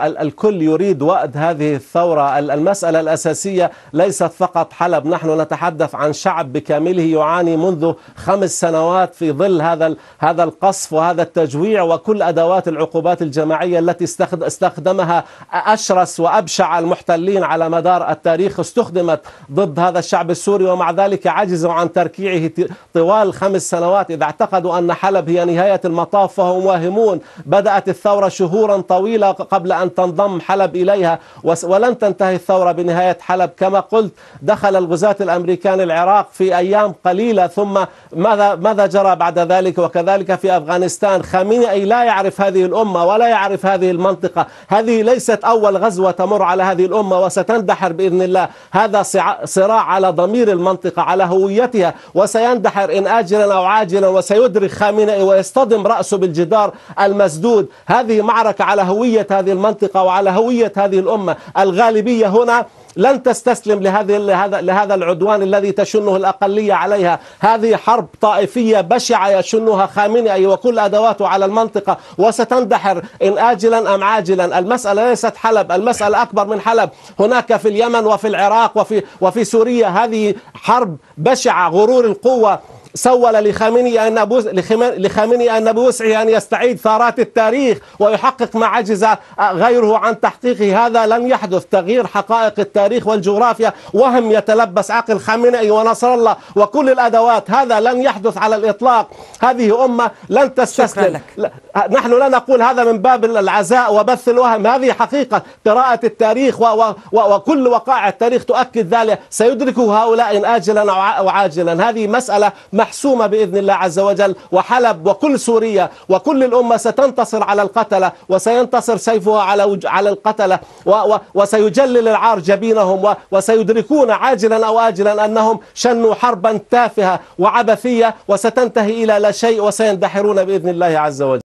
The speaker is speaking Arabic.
الكل يريد وقت هذه الثورة المسألة الأساسية ليست فقط حلب نحن نتحدث عن شعب بكامله يعاني منذ خمس سنوات في ظل هذا هذا القصف وهذا التجويع وكل أدوات العقوبات الجماعية التي استخدمها أشرس وأبشع المحتلين على مدار التاريخ استخدمت ضد هذا الشعب السوري ومع ذلك عجزوا عن تركيعه طوال خمس سنوات إذا اعتقدوا أن حلب هي نهاية المطاف فهم واهمون بدأت الثورة شهورا طويلة قبل أن أن تنضم حلب إليها ولن تنتهي الثورة بنهاية حلب كما قلت دخل الغزاة الأمريكان العراق في أيام قليلة ثم ماذا, ماذا جرى بعد ذلك وكذلك في أفغانستان خامنئي لا يعرف هذه الأمة ولا يعرف هذه المنطقة هذه ليست أول غزوة تمر على هذه الأمة وستندحر بإذن الله هذا صراع على ضمير المنطقة على هويتها وسيندحر إن آجلا أو عاجلا وسيدرك خامنئي ويصطدم رأسه بالجدار المسدود هذه معركة على هوية هذه المنطقة المنطقة وعلى هوية هذه الأمة الغالبية هنا لن تستسلم لهذه لهذا لهذا العدوان الذي تشنه الاقليه عليها، هذه حرب طائفيه بشعه يشنها خامنئي وكل ادواته على المنطقه وستندحر ان اجلا ام عاجلا، المساله ليست حلب، المساله اكبر من حلب، هناك في اليمن وفي العراق وفي وفي سوريا هذه حرب بشعه غرور القوه سول لخامنئي أن لخامنئي أن بوسعه أن يستعيد ثارات التاريخ ويحقق ما عجز آه، غيره عن تحقيقه هذا لن يحدث تغيير حقائق التاريخ والجغرافيا وهم يتلبس عقل خامنئي ونصر الله وكل الأدوات هذا لن يحدث على الإطلاق هذه أمة لن تستسلم نحن لا نقول هذا من باب العزاء وبث الوهم هذه حقيقة قراءة التاريخ و و و وكل وقائع التاريخ تؤكد ذلك سيدركه هؤلاء آجلا أو عاجلا هذه مسألة ما محسومة بإذن الله عز وجل وحلب وكل سوريا وكل الأمة ستنتصر على القتلة وسينتصر سيفها على على القتلة وسيجلل العار جبينهم وسيدركون عاجلا أو آجلا أنهم شنوا حربا تافهة وعبثية وستنتهي إلى لا شيء وسيندحرون بإذن الله عز وجل